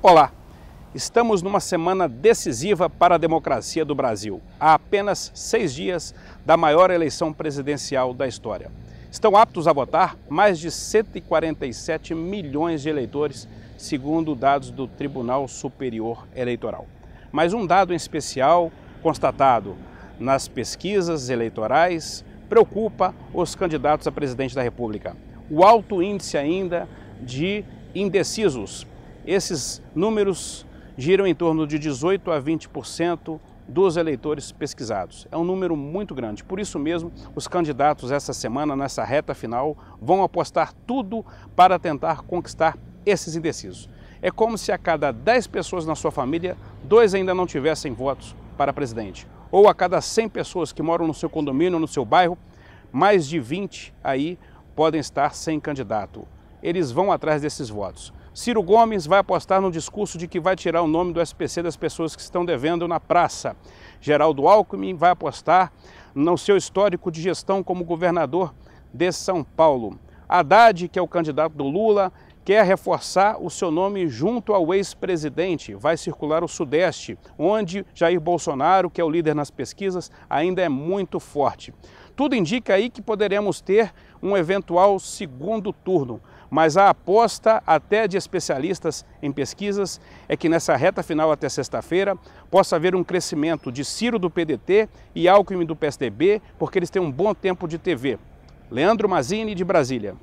Olá! Estamos numa semana decisiva para a democracia do Brasil, há apenas seis dias da maior eleição presidencial da história. Estão aptos a votar mais de 147 milhões de eleitores, segundo dados do Tribunal Superior Eleitoral. Mas um dado em especial, constatado nas pesquisas eleitorais, preocupa os candidatos a presidente da República. O alto índice ainda de indecisos esses números giram em torno de 18 a 20% dos eleitores pesquisados. É um número muito grande. Por isso mesmo, os candidatos essa semana, nessa reta final, vão apostar tudo para tentar conquistar esses indecisos. É como se a cada 10 pessoas na sua família, dois ainda não tivessem votos para presidente. Ou a cada 100 pessoas que moram no seu condomínio, no seu bairro, mais de 20 aí podem estar sem candidato eles vão atrás desses votos. Ciro Gomes vai apostar no discurso de que vai tirar o nome do SPC das pessoas que estão devendo na praça. Geraldo Alckmin vai apostar no seu histórico de gestão como governador de São Paulo. Haddad, que é o candidato do Lula, quer reforçar o seu nome junto ao ex-presidente. Vai circular o Sudeste, onde Jair Bolsonaro, que é o líder nas pesquisas, ainda é muito forte. Tudo indica aí que poderemos ter um eventual segundo turno mas a aposta até de especialistas em pesquisas é que nessa reta final até sexta-feira possa haver um crescimento de Ciro do PDT e Alckmin do PSDB, porque eles têm um bom tempo de TV. Leandro Mazini, de Brasília.